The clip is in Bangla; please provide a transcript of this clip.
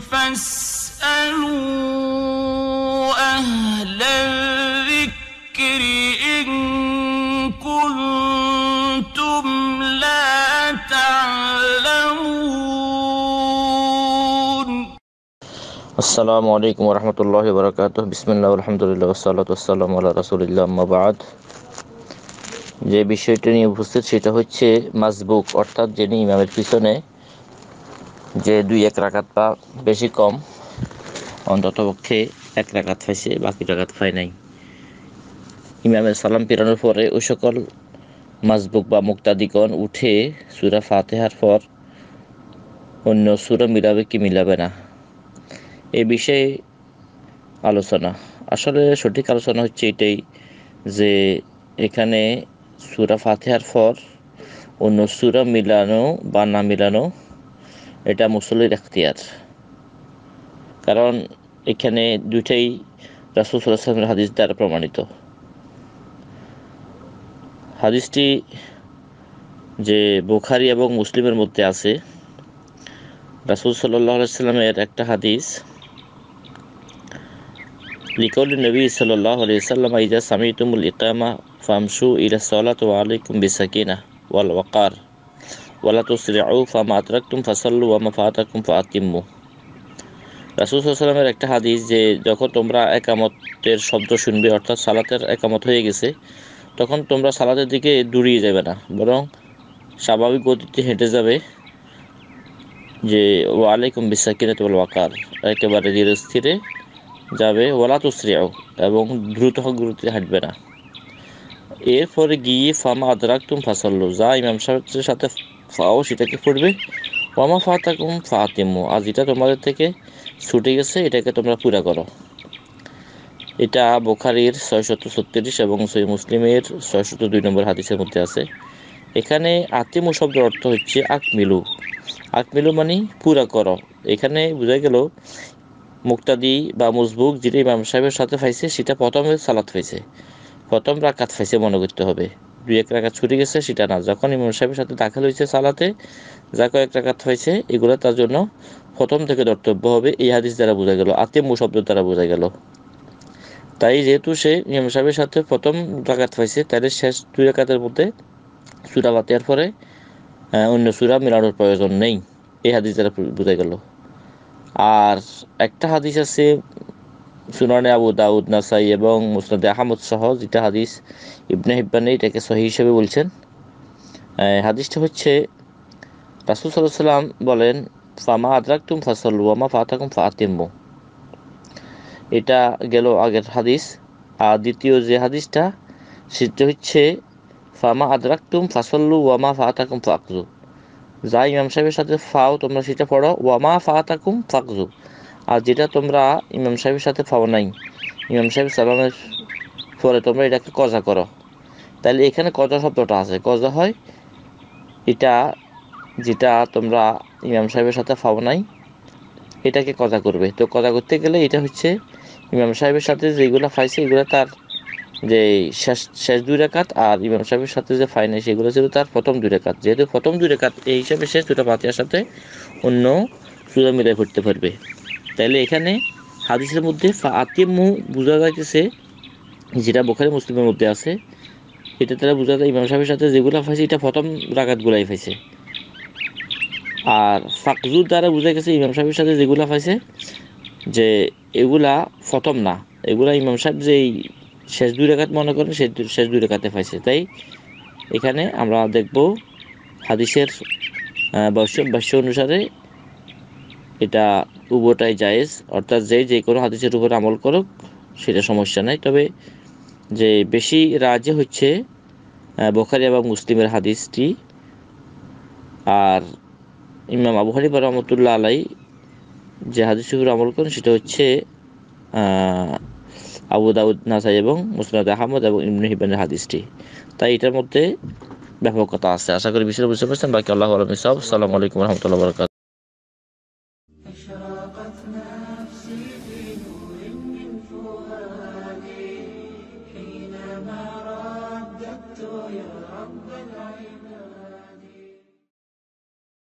আসসালামু আলাইকুম রহমতুল্লাহ বরকাত বিসমিল্লা আলহামদুলিল্লাহ রসুলিল্লা বাদ যে বিষয়টা নিয়ে উপস্থিত সেটা হচ্ছে মাসবুক অর্থাৎ যিনি ইমামের পিছনে যে দুই এক রাকাত বা বেশি কম অন্তত পক্ষে এক রাকাত পাইছে বাকি রাকাত পায় নাই ইমামের সালাম পেরানোর পরে ওই সকল মাজবুক বা মুক্তাদিগণ উঠে সুরা ফাতেহার পর অন্য সুরা মিলাবে কি মিলাবে না এ বিষয়ে আলোচনা আসলে সঠিক আলোচনা হচ্ছে এটাই যে এখানে সুরা ফাতেহার পর অন্য সুরা মিলানো বা না মিলানো এটা মুসলির এখতিয়ার কারণ এখানে দুইটাই রাসুল হাদিস দ্বারা প্রমাণিত হাদিসটি যে বুখারি এবং মুসলিমের মধ্যে আছে রাসুল সাল্লাহ সাল্লামের একটা হাদিস লিকৌল নবী সাল্লাহ সাল্লাম ইজা সামিতুমুল ইকামা ফামসু ইলা সালাত আলাইকুম বিসাকিনা ওয়াল ওয়াকার ওয়ালা তুসরিউ ফামা আতরাকতুম ফাসাল্লু ওয়ামা ফাতাকুম ফাতিম্মু রাসুল সাল্লামের একটা হাদিস যে যখন তোমরা একামতের শব্দ শুনবে অর্থাৎ সালাতের একামত হয়ে গেছে তখন তোমরা সালাতের দিকে দূরিয়ে যাবে না বরং স্বাভাবিক গতিতে হেঁটে যাবে যে ওয়ালাইকুম বিসাকিনাত ওয়াল ওয়াকার একেবারে ধীরে স্থিরে যাবে ওয়ালা তুসরিয়াও এবং দ্রুত গতিতে হাঁটবে না এরপরে গিয়ে ফামা আদরাক তুম ফাসল্লু যা ইমাম সাহেবের সাথে ফাও সেটাকে পড়বে ওয়ামা ফা তাকুম ফা আর যেটা তোমাদের থেকে ছুটে গেছে এটাকে তোমরা পুরা করো এটা বোখারির ছয়শত ছত্রিশ এবং সই মুসলিমের ছয়শত দুই নম্বর হাদিসের মধ্যে আছে এখানে আতিমু শব্দের অর্থ হচ্ছে আকমিলু আকমিলু মানে পুরা করো এখানে বোঝা গেল মুক্তাদি বা মুসবুক যেটা ইমাম সাহেবের সাথে ফাইছে সেটা প্রথমে সালাত ফাইছে প্রথম রাকাত ফাইছে মনে করতে হবে দুই এক টাকা ছুটে গেছে সেটা না যখন ইমাম সাহেবের সাথে দাখিল হয়েছে সালাতে যা কয়েক রাখাত হয়েছে এগুলো তার জন্য প্রথম থেকে ধর্তব্য হবে এই হাদিস দ্বারা বোঝা গেল আতিম্য শব্দ দ্বারা বোঝা গেল তাই যেহেতু সে ইমাম সাহেবের সাথে প্রথম রাখাত হয়েছে তাহলে শেষ দুই একাতের মধ্যে সুরা বাতিয়ার পরে অন্য সুরা মেলানোর প্রয়োজন নেই এই হাদিস দ্বারা বোঝা গেল আর একটা হাদিস আছে সুনানে আবু দাউদ নাসাই এবং মুসনাদে আহমদ সহ যেটা হাদিস ইবনে হিব্বানি এটাকে সহি হিসেবে বলছেন হাদিসটা হচ্ছে রাসুল সাল্লাহ সাল্লাম বলেন ফামা আদরাকতুম ফাসল্লু আমা ফাতাকুম ফাতিম্বু এটা গেল আগের হাদিস আর দ্বিতীয় যে হাদিসটা সেটা হচ্ছে ফামা আদরাকতুম ফাসল্লু ওয়ামা ফাতাকুম ফাকজু যা ইমাম সাহেবের সাথে ফাও তোমরা সেটা পড়ো ওয়ামা ফাতাকুম ফাকজু আর যেটা তোমরা ইমাম সাহেবের সাথে পাও নাই ইমাম সাহেব সালামের পরে তোমরা এটাকে কজা করো তাহলে এখানে কজা শব্দটা আছে কজা হয় এটা যেটা তোমরা ইমাম সাহেবের সাথে পাও নাই এটাকে কজা করবে তো কজা করতে গেলে এটা হচ্ছে ইমাম সাহেবের সাথে যেগুলো ফাইছে এগুলো তার যে শেষ শেষ দুই রেখাত আর ইমাম সাহেবের সাথে যে ফাইন সেগুলো ছিল তার প্রথম দুই রেখাত যেহেতু প্রথম দুই রেখাত এই হিসাবে শেষ দুটা পাতিয়ার সাথে অন্য সুযোগ মিলে ঘুরতে পারবে তাহলে এখানে হাদিসের মধ্যে আতিমু বোঝা যাইতেছে যেটা বোখারি মুসলিমের মধ্যে আছে এটা তারা বোঝা যায় ইমাম সাহেবের সাথে যেগুলো ফাইছে এটা প্রথম গুলাই ফাইছে আর ফাকজুর দ্বারা বোঝা গেছে ইমাম সাহেবের সাথে যেগুলা ফাইছে যে এগুলা ফতম না এগুলা ইমাম সাহেব যেই শেষ দুই রেখাত মনে করেন সে শেষ দুই রেখাতে পাইছে তাই এখানে আমরা দেখব হাদিসের ভাষ্য ভাষ্য অনুসারে এটা উভয়টাই জায়েজ অর্থাৎ যে যে কোনো হাদিসের উপর আমল করুক সেটা সমস্যা নাই তবে যে বেশি রাজে হচ্ছে বোখারি এবং মুসলিমের হাদিসটি আর ইমাম আবু হানিফা রহমতুল্লাহ আলাই যে হাদিসের উপর আমল করেন সেটা হচ্ছে আবু দাউদ নাসাই এবং মুসলাদ আহমদ এবং ইমনি হিবানের হাদিসটি তাই এটার মধ্যে ব্যাপকতা আছে আশা করি বিশ্বের বুঝতে পারছেন বাকি আল্লাহ আলম সব সালামু আলাইকুম রহমতুল্লাহ